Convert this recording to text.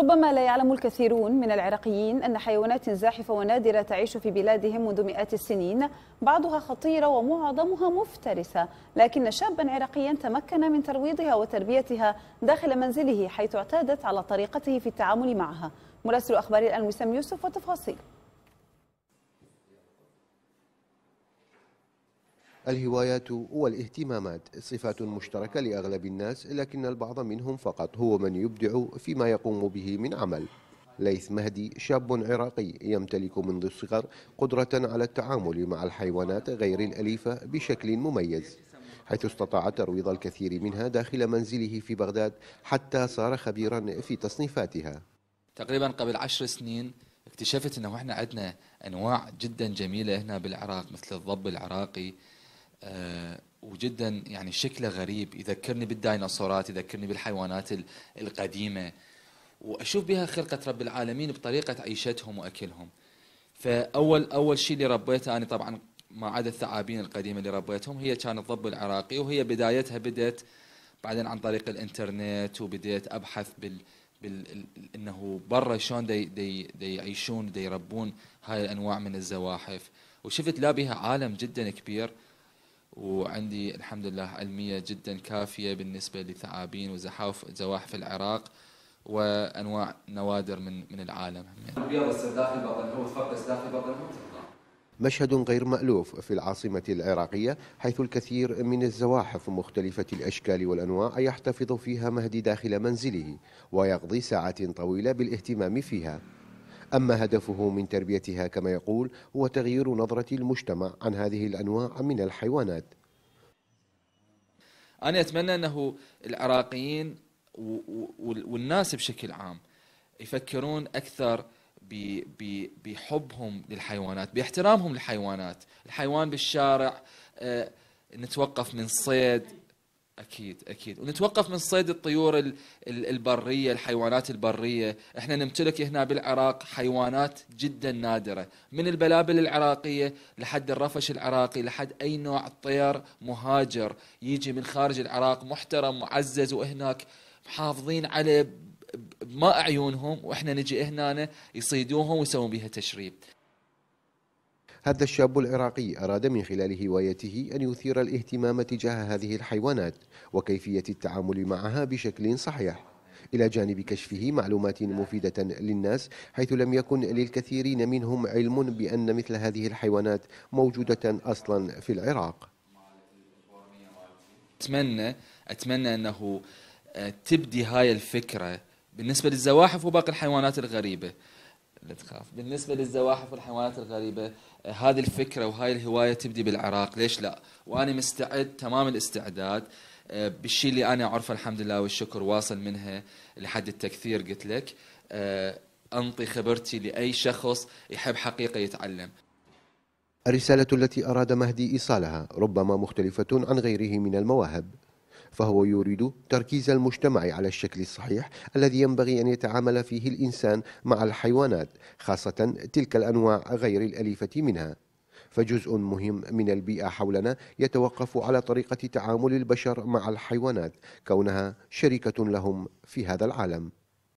ربما لا يعلم الكثيرون من العراقيين أن حيوانات زاحفة ونادرة تعيش في بلادهم منذ مئات السنين بعضها خطيرة ومعظمها مفترسة لكن شابا عراقيا تمكن من ترويضها وتربيتها داخل منزله حيث اعتادت على طريقته في التعامل معها مراسل أخبار الآن وسام يوسف وتفاصيل الهوايات والاهتمامات صفات مشتركة لأغلب الناس لكن البعض منهم فقط هو من يبدع فيما يقوم به من عمل ليث مهدي شاب عراقي يمتلك منذ الصغر قدرة على التعامل مع الحيوانات غير الأليفة بشكل مميز حيث استطاع ترويض الكثير منها داخل منزله في بغداد حتى صار خبيرا في تصنيفاتها تقريبا قبل عشر سنين اكتشفت انه احنا عندنا انواع جدا جميله هنا بالعراق مثل الضب العراقي آه، وجدا يعني شكله غريب يذكرني بالديناصورات يذكرني بالحيوانات القديمه واشوف بها خلقه رب العالمين بطريقه عيشتهم واكلهم فاول اول شيء اللي ربيته انا طبعا ما عدا الثعابين القديمه اللي ربيتهم هي كانت الضب العراقي وهي بدايتها بدات بعدين عن طريق الانترنت وبديت ابحث بال, بال... انه برا شلون دي... دي... دي يعيشون دي يربون هاي الانواع من الزواحف وشفت لا بها عالم جدا كبير وعندي الحمد لله علمية جدا كافية بالنسبة لثعابين وزحاف زواحف العراق وانواع نوادر من من العالم. مشهد غير مألوف في العاصمة العراقية حيث الكثير من الزواحف مختلفة الأشكال والأنواع يحتفظ فيها مهدي داخل منزله ويقضي ساعات طويلة بالاهتمام فيها أما هدفه من تربيتها كما يقول هو تغيير نظرة المجتمع عن هذه الأنواع من الحيوانات أنا أتمنى أنه العراقيين والناس بشكل عام يفكرون أكثر بحبهم للحيوانات باحترامهم للحيوانات الحيوان بالشارع آه، نتوقف من صيد اكيد اكيد ونتوقف من صيد الطيور البريه الحيوانات البريه احنا نمتلك هنا بالعراق حيوانات جدا نادره من البلابل العراقيه لحد الرفش العراقي لحد اي نوع طير مهاجر يجي من خارج العراق محترم معزز وهناك محافظين عليه بماء عيونهم واحنا نجي هنا يصيدوهم ويسوون بها تشريب هذا الشاب العراقي أراد من خلال هوايته أن يثير الاهتمام تجاه هذه الحيوانات وكيفية التعامل معها بشكل صحيح إلى جانب كشفه معلومات مفيدة للناس حيث لم يكن للكثيرين منهم علم بأن مثل هذه الحيوانات موجودة أصلا في العراق أتمنى أتمنى أنه آه، تبدي هاي الفكرة بالنسبة للزواحف وباقي الحيوانات الغريبة لا تخاف بالنسبه للزواحف والحيوانات الغريبه آه، هذه الفكره وهاي الهوايه تبدي بالعراق ليش لا وانا مستعد تمام الاستعداد آه، بالشيء اللي انا اعرفه الحمد لله والشكر واصل منها لحد التكثير قلت لك آه، انطي خبرتي لاي شخص يحب حقيقه يتعلم الرساله التي اراد مهدي ايصالها ربما مختلفه عن غيره من المواهب فهو يريد تركيز المجتمع على الشكل الصحيح الذي ينبغي أن يتعامل فيه الإنسان مع الحيوانات خاصة تلك الأنواع غير الأليفة منها فجزء مهم من البيئة حولنا يتوقف على طريقة تعامل البشر مع الحيوانات كونها شريكة لهم في هذا العالم